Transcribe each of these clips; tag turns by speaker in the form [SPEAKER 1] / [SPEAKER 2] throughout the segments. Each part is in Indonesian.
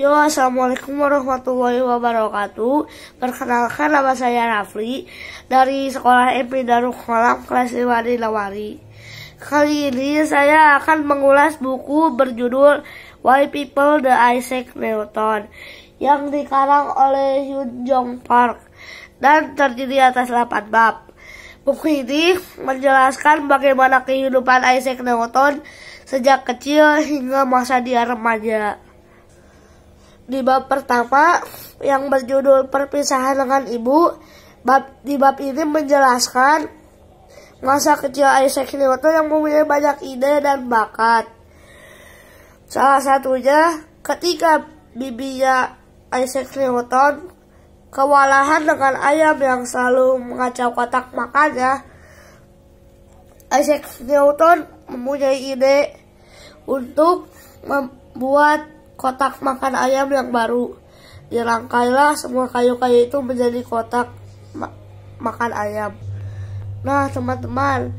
[SPEAKER 1] Yo, Assalamualaikum warahmatullahi wabarakatuh. Perkenalkan nama saya Rafli dari Sekolah MP Darul Kholam kelas 5 di Lawari. Kali ini saya akan mengulas buku berjudul Why People the Isaac Newton yang dikarang oleh Hyun Jong Park dan terdiri atas 8 bab. Buku ini menjelaskan bagaimana kehidupan Isaac Newton sejak kecil hingga masa dia remaja di bab pertama yang berjudul perpisahan dengan ibu. Bab di bab ini menjelaskan masa kecil Isaac Newton yang mempunyai banyak ide dan bakat. Salah satunya ketika bibinya Isaac Newton kewalahan dengan ayam yang selalu mengacau kotak makannya. Isaac Newton mempunyai ide untuk membuat kotak makan ayam yang baru. Dirangkailah semua kayu-kayu itu menjadi kotak ma makan ayam. Nah, teman-teman,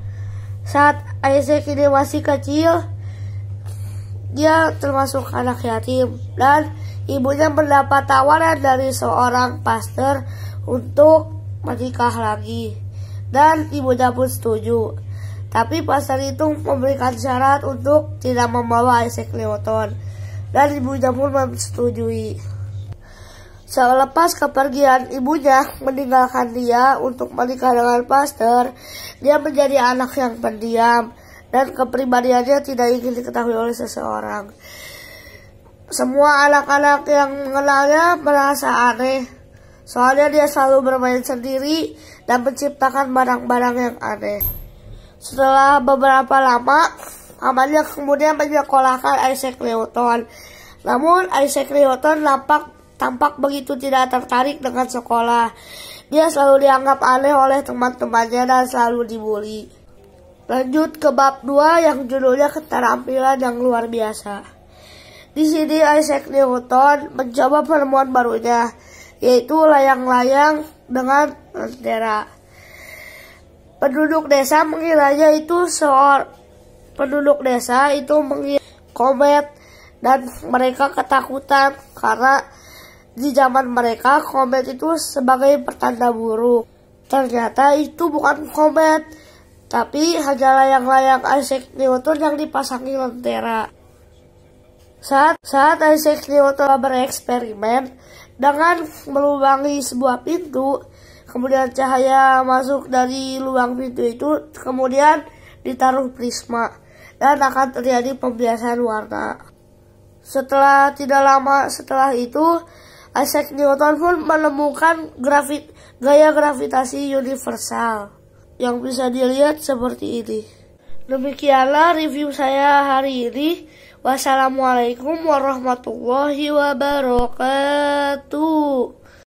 [SPEAKER 1] saat Isaac ini masih kecil, dia termasuk anak yatim dan ibunya mendapat tawaran dari seorang pastor untuk menikah lagi. Dan ibunya pun setuju. Tapi pastor itu memberikan syarat untuk tidak membawa Isaac Newton dan ibunya pun menyetujui. Selepas kepergian ibunya meninggalkan dia untuk menikah dengan Pastor, dia menjadi anak yang pendiam dan kepribadiannya tidak ingin diketahui oleh seseorang. Semua anak-anak yang mengenalnya merasa aneh, soalnya dia selalu bermain sendiri dan menciptakan barang-barang yang aneh. Setelah beberapa lama, Amalia kemudian menyekolahkan Isaac Newton. Namun Isaac Newton nampak, tampak begitu tidak tertarik dengan sekolah. Dia selalu dianggap aneh oleh teman-temannya dan selalu dibully. Lanjut ke bab 2 yang judulnya keterampilan yang luar biasa. Di sini Isaac Newton mencoba penemuan barunya, yaitu layang-layang dengan lentera penduduk desa mengiranya itu seor penduduk desa itu mengirim komet dan mereka ketakutan karena di zaman mereka komet itu sebagai pertanda buruk. Ternyata itu bukan komet, tapi hanya layang-layang Isaac Newton yang dipasangi lentera. Saat, saat Isaac Newton bereksperimen dengan melubangi sebuah pintu, kemudian cahaya masuk dari lubang pintu itu, kemudian ditaruh prisma dan akan terjadi pembiasan warna. Setelah tidak lama setelah itu, Isaac Newton pun menemukan grafit, gaya gravitasi universal yang bisa dilihat seperti ini. Demikianlah review saya hari ini. Wassalamualaikum warahmatullahi wabarakatuh.